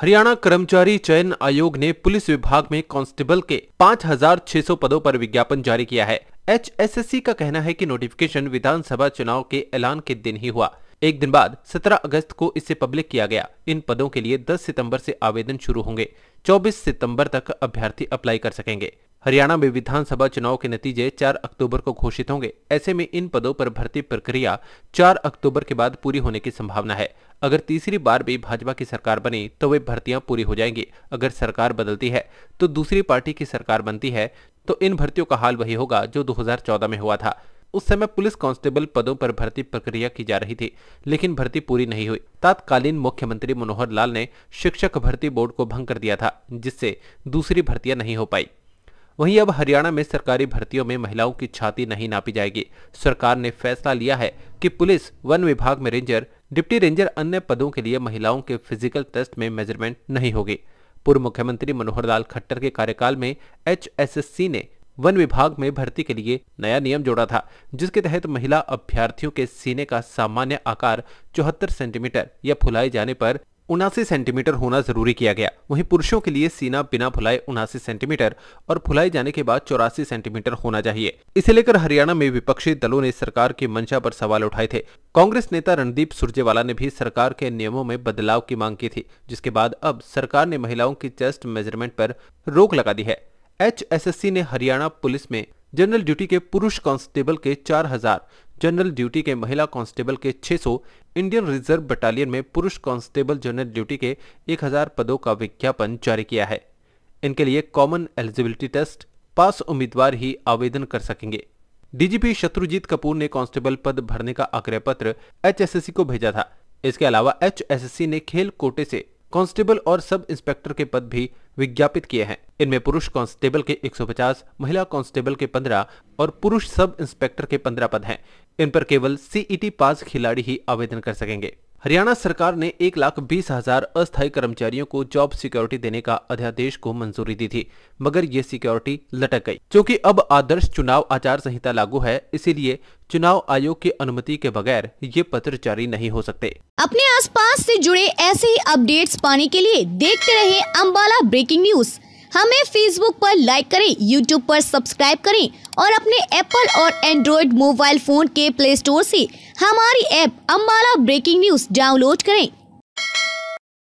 हरियाणा कर्मचारी चयन आयोग ने पुलिस विभाग में कांस्टेबल के 5,600 पदों पर विज्ञापन जारी किया है एच का कहना है कि नोटिफिकेशन विधानसभा चुनाव के ऐलान के दिन ही हुआ एक दिन बाद 17 अगस्त को इसे पब्लिक किया गया इन पदों के लिए 10 सितंबर से आवेदन शुरू होंगे 24 सितंबर तक अभ्यर्थी अप्लाई कर सकेंगे हरियाणा में विधानसभा चुनाव के नतीजे 4 अक्टूबर को घोषित होंगे ऐसे में इन पदों पर भर्ती प्रक्रिया 4 अक्टूबर के बाद पूरी होने की संभावना है अगर तीसरी बार भी भाजपा की सरकार बनी तो वे भर्तियां पूरी हो जाएंगी अगर सरकार बदलती है तो दूसरी पार्टी की सरकार बनती है तो इन भर्तियों का हाल वही होगा जो दो में हुआ था उस समय पुलिस कांस्टेबल पदों पर भर्ती प्रक्रिया की जा रही थी लेकिन भर्ती पूरी नहीं हुई तत्कालीन मुख्यमंत्री मनोहर लाल ने शिक्षक भर्ती बोर्ड को भंग कर दिया था जिससे दूसरी भर्तियां नहीं हो पाई वहीं अब हरियाणा में सरकारी भर्तियों में महिलाओं की छाती नहीं नापी जाएगी सरकार ने फैसला लिया है कि पुलिस वन विभाग में रेंजर डिप्टी रेंजर अन्य पदों के लिए महिलाओं के फिजिकल टेस्ट में मेजरमेंट नहीं होगी पूर्व मुख्यमंत्री मनोहर लाल खट्टर के कार्यकाल में एच ने वन विभाग में भर्ती के लिए नया नियम जोड़ा था जिसके तहत महिला अभ्यर्थियों के सीने का सामान्य आकार चौहत्तर सेंटीमीटर या फुलाए जाने पर उनासी सेंटीमीटर होना जरूरी किया गया वहीं पुरुषों के लिए सीना बिना फुलाए उनासी सेंटीमीटर और फुलाए जाने के बाद चौरासी सेंटीमीटर होना चाहिए इसे लेकर हरियाणा में विपक्षी दलों ने सरकार की मंशा पर सवाल उठाए थे कांग्रेस नेता रणदीप सुरजेवाला ने भी सरकार के नियमों में बदलाव की मांग की थी जिसके बाद अब सरकार ने महिलाओं की चेस्ट मेजरमेंट पर रोक लगा दी है एच ने हरियाणा पुलिस में जनरल ड्यूटी के पुरुष कांस्टेबल के चार हजार जनरल ड्यूटी के महिला कांस्टेबल के 600 इंडियन रिजर्व बटालियन में पुरुष कांस्टेबल जनरल ड्यूटी के 1000 पदों का विज्ञापन जारी किया है इनके लिए कॉमन एलिजिबिलिटी टेस्ट पास उम्मीदवार ही आवेदन कर सकेंगे डीजीपी शत्रुजीत कपूर ने कांस्टेबल पद भरने का आग्रह पत्र एच को भेजा था इसके अलावा एच ने खेल कोटे से कांस्टेबल और सब इंस्पेक्टर के पद भी विज्ञापित किए हैं इनमें पुरुष कांस्टेबल के 150, महिला कांस्टेबल के 15 और पुरुष सब इंस्पेक्टर के 15 पद हैं इन पर केवल सीईटी e पास खिलाड़ी ही आवेदन कर सकेंगे हरियाणा सरकार ने एक लाख बीस हजार अस्थायी कर्मचारियों को जॉब सिक्योरिटी देने का अध्यादेश को मंजूरी दी थी मगर ये सिक्योरिटी लटक गई क्योंकि अब आदर्श चुनाव आचार संहिता लागू है इसीलिए चुनाव आयोग की अनुमति के बगैर ये पत्र जारी नहीं हो सकते अपने आसपास से जुड़े ऐसे ही अपडेट्स पाने के लिए देखते रहे अम्बाला ब्रेकिंग न्यूज हमें फेसबुक पर लाइक करें यूट्यूब पर सब्सक्राइब करें और अपने एप्पल और एंड्रॉयड मोबाइल फ़ोन के प्ले स्टोर से हमारी app Ambala breaking news download करें